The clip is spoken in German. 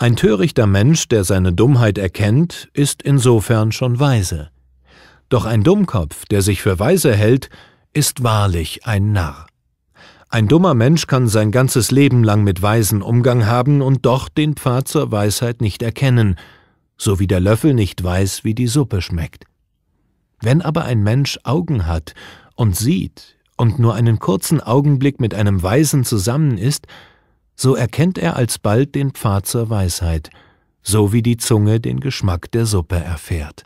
Ein törichter Mensch, der seine Dummheit erkennt, ist insofern schon weise. Doch ein Dummkopf, der sich für weise hält, ist wahrlich ein Narr. Ein dummer Mensch kann sein ganzes Leben lang mit Weisen Umgang haben und doch den Pfad zur Weisheit nicht erkennen, so wie der Löffel nicht weiß, wie die Suppe schmeckt. Wenn aber ein Mensch Augen hat und sieht und nur einen kurzen Augenblick mit einem Weisen zusammen ist, so erkennt er alsbald den Pfad zur Weisheit, so wie die Zunge den Geschmack der Suppe erfährt.